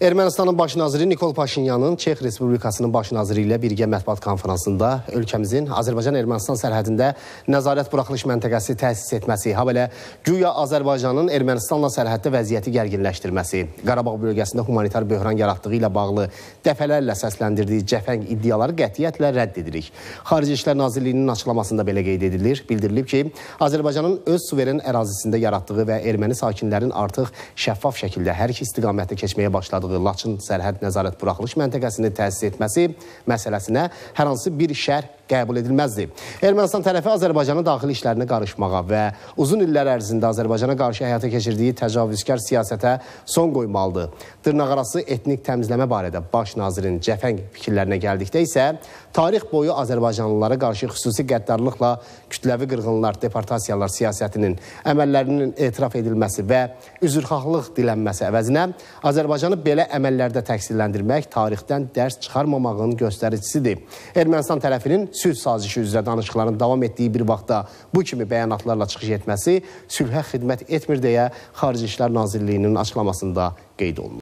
Ermənistanın baş naziri Nikol Paşinyanın Çex Respublikasının baş naziri ilə birgə mətbuat konfransında ölkəmizin Azərbaycan-Ermənistan sərhədində nəzarət buraxılış məntəqəsi təsis etməsi, habelə güya Azərbaycanın Ermənistanla sərhəddə vəziyyəti gərginləşdirməsi, Qarabağ bölgəsində humanitar böhran yaratdığı ilə bağlı dəfələrlə səsləndirdiyi cəfəng iddiaları qətiyyətlə rədd edirik. Xarici İşlər Nazirliyinin açıqlamasında belə qeyd edilir, bildirilib ki, Azərbaycanın öz suveren ərazisində yaratdığı və erməni sakinlərin artıq şəffaf şəkildə hər iki istiqamətdə keçməyə başladığı bağlı Laçın sərhəd nəzarət buraxılış məntəqəsini təsis etməsi məsələsinə hər hansı bir şərh qəbul edilməzdir. Ermənistan tərəfi Azərbaycanın daxili işlərinə qarışmağa və uzun illər ərzində Azərbaycana qarşı həyata keçirdiyi təcavüzkar siyasətə son qoymalıdır. Dırnaqarası etnik təmizləmə barədə baş nazirin cəfəng fikirlərinə gəldikdə isə tarix boyu Azərbaycanlılara qarşı xüsusi qəddarlıqla kütləvi qırğınlar, deportasiyalar siyasətinin əməllərinin etiraf edilməsi və üzrxahlıq dilənməsi əvəzinə Azərbaycanı belə əməllərdə təqsirləndirmək tarixdən dərs çıxarmamağın göstəricisidir. Ermənistan tərəfinin sülh sazişi üzrə danışıqların davam etdiyi bir vaxtda bu kimi bəyanatlarla çıxış etməsi sülhə xidmət etmir deyə Xarici İşlər Nazirliyinin açıqlamasında qeyd olunub.